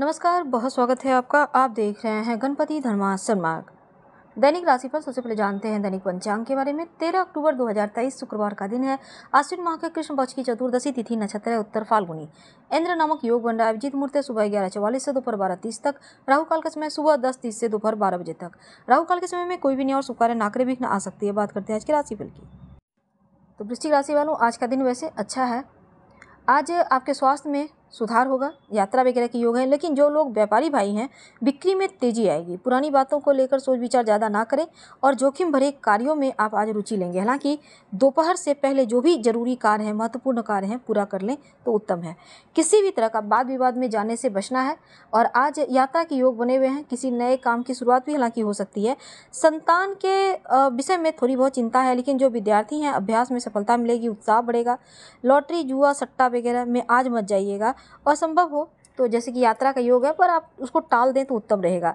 नमस्कार बहुत स्वागत है आपका आप देख रहे हैं गणपति धर्मासन मार्ग दैनिक राशि पर सबसे पहले जानते हैं दैनिक पंचांग के बारे में 13 अक्टूबर 2023 शुक्रवार का दिन है आश्विन माह के कृष्ण पक्ष की चतुर्दशी तिथि नक्षत्र है उत्तर फाल्गुनी इंद्र नामक योग बन रहा है अभिजीत मुहूर्त सुबह ग्यारह चौवालीस से दोपहर बारह तीस तक राहु काल का समय सुबह दस तीस से दोपहर बारह बजे तक राहु काल के समय में कोई भी नहीं और सुकार्य नाकरे भी आ सकती है बात करते हैं आज की राशिफल की तो वृश्चिक राशि वालों आज का दिन वैसे अच्छा है आज आपके स्वास्थ्य में सुधार होगा यात्रा वगैरह के योग हैं लेकिन जो लोग व्यापारी भाई हैं बिक्री में तेजी आएगी पुरानी बातों को लेकर सोच विचार ज़्यादा ना करें और जोखिम भरे कार्यों में आप आज रुचि लेंगे हालांकि दोपहर से पहले जो भी जरूरी कार्य हैं महत्वपूर्ण कार्य हैं पूरा कर लें तो उत्तम है किसी भी तरह का वाद विवाद में जाने से बचना है और आज यात्रा के योग बने हुए हैं किसी नए काम की शुरुआत भी हालांकि हो सकती है संतान के विषय में थोड़ी बहुत चिंता है लेकिन जो विद्यार्थी हैं अभ्यास में सफलता मिलेगी उत्साह बढ़ेगा लॉटरी जुआ सट्टा वगैरह में आज मत जाइएगा असंभव हो तो जैसे कि यात्रा का योग है पर आप उसको टाल दें तो उत्तम रहेगा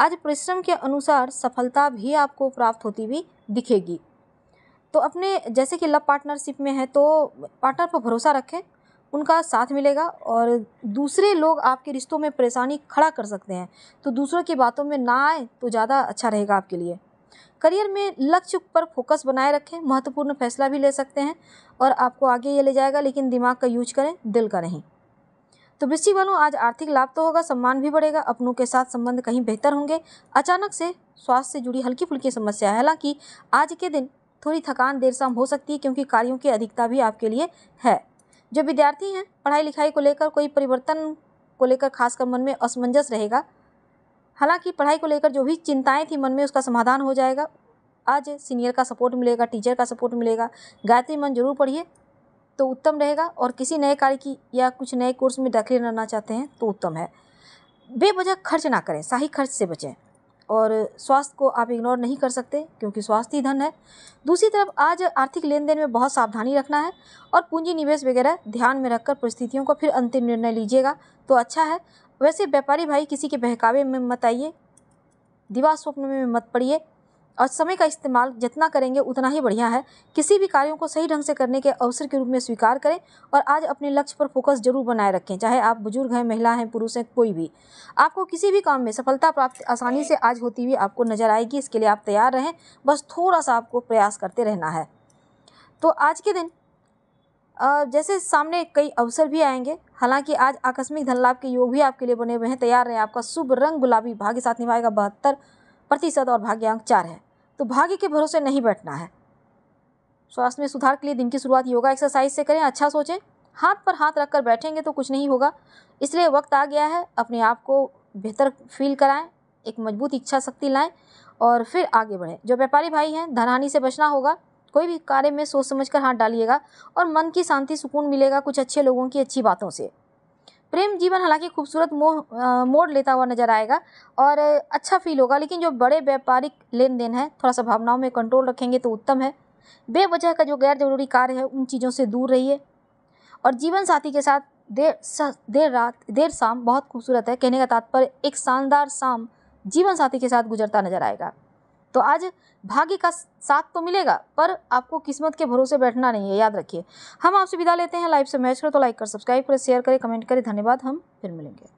आज परिश्रम के अनुसार सफलता भी आपको प्राप्त होती हुई दिखेगी तो अपने जैसे कि लव पार्टनरशिप में है तो पार्टनर पर भरोसा रखें उनका साथ मिलेगा और दूसरे लोग आपके रिश्तों में परेशानी खड़ा कर सकते हैं तो दूसरों की बातों में ना आए तो ज़्यादा अच्छा रहेगा आपके लिए करियर में लक्ष्य पर फोकस बनाए रखें महत्वपूर्ण फैसला भी ले सकते हैं और आपको आगे ये ले जाएगा लेकिन दिमाग का यूज करें दिल का नहीं तो वृश्चिक वालों आज आर्थिक लाभ तो होगा सम्मान भी बढ़ेगा अपनों के साथ संबंध कहीं बेहतर होंगे अचानक से स्वास्थ्य से जुड़ी हल्की फुल्की समस्या है हालांकि आज के दिन थोड़ी थकान देर शाम हो सकती है क्योंकि कार्यों की अधिकता भी आपके लिए है जो विद्यार्थी हैं पढ़ाई लिखाई को लेकर कोई परिवर्तन को लेकर खासकर मन में असमंजस रहेगा हालांकि पढ़ाई को लेकर जो भी चिंताएं थी मन में उसका समाधान हो जाएगा आज सीनियर का सपोर्ट मिलेगा टीचर का सपोर्ट मिलेगा गायत्री मन जरूर पढ़िए तो उत्तम रहेगा और किसी नए कार्य की या कुछ नए कोर्स में दाखिल रहना चाहते हैं तो उत्तम है बेवजह खर्च ना करें शाही खर्च से बचें और स्वास्थ्य को आप इग्नोर नहीं कर सकते क्योंकि स्वास्थ्य ही धन है दूसरी तरफ आज आर्थिक लेन देन में बहुत सावधानी रखना है और पूंजी निवेश वगैरह ध्यान में रखकर परिस्थितियों का फिर अंतिम निर्णय लीजिएगा तो अच्छा है वैसे व्यापारी भाई किसी के बहकावे में मत आइए दिवा स्वप्न में मत पड़िए और समय का इस्तेमाल जितना करेंगे उतना ही बढ़िया है किसी भी कार्यों को सही ढंग से करने के अवसर के रूप में स्वीकार करें और आज अपने लक्ष्य पर फोकस जरूर बनाए रखें चाहे आप बुजुर्ग हैं महिला हैं पुरुष हैं कोई भी आपको किसी भी काम में सफलता प्राप्त आसानी से आज होती हुई आपको नजर आएगी इसके लिए आप तैयार रहें बस थोड़ा सा आपको प्रयास करते रहना है तो आज के दिन जैसे सामने कई अवसर भी आएंगे हालांकि आज आकस्मिक धन लाभ के योग भी आपके लिए बने हुए हैं तैयार रहें आपका शुभ रंग गुलाबी भाग्य साथ निभाएगा बहत्तर प्रतिशत और भाग्यांक चार है तो भाग्य के भरोसे नहीं बैठना है स्वास्थ्य में सुधार के लिए दिन की शुरुआत योगा एक्सरसाइज से करें अच्छा सोचें हाथ पर हाथ रख कर बैठेंगे तो कुछ नहीं होगा इसलिए वक्त आ गया है अपने आप को बेहतर फील कराएं एक मजबूत इच्छा शक्ति लाएं और फिर आगे बढ़ें जो व्यापारी भाई हैं धनहानि से बचना होगा कोई भी कार्य में सोच समझ कर हाथ डालिएगा और मन की शांति सुकून मिलेगा कुछ अच्छे लोगों की अच्छी बातों से प्रेम जीवन हालांकि खूबसूरत मोड़ लेता हुआ नजर आएगा और अच्छा फील होगा लेकिन जो बड़े व्यापारिक लेन देन है थोड़ा सा भावनाओं में कंट्रोल रखेंगे तो उत्तम है बेवजह का जो गैर जरूरी कार्य है उन चीज़ों से दूर रहिए और जीवन साथी के साथ देर देर रात देर शाम बहुत खूबसूरत है कहने का तात्पर्य एक शानदार शाम जीवन साथी के साथ गुजरता नजर आएगा तो आज भाग्य का साथ तो मिलेगा पर आपको किस्मत के भरोसे बैठना नहीं है याद रखिए हम आपसे विदा लेते हैं लाइव से मैच करें तो लाइक कर सब्सक्राइब करें शेयर करें कमेंट करें धन्यवाद हम फिर मिलेंगे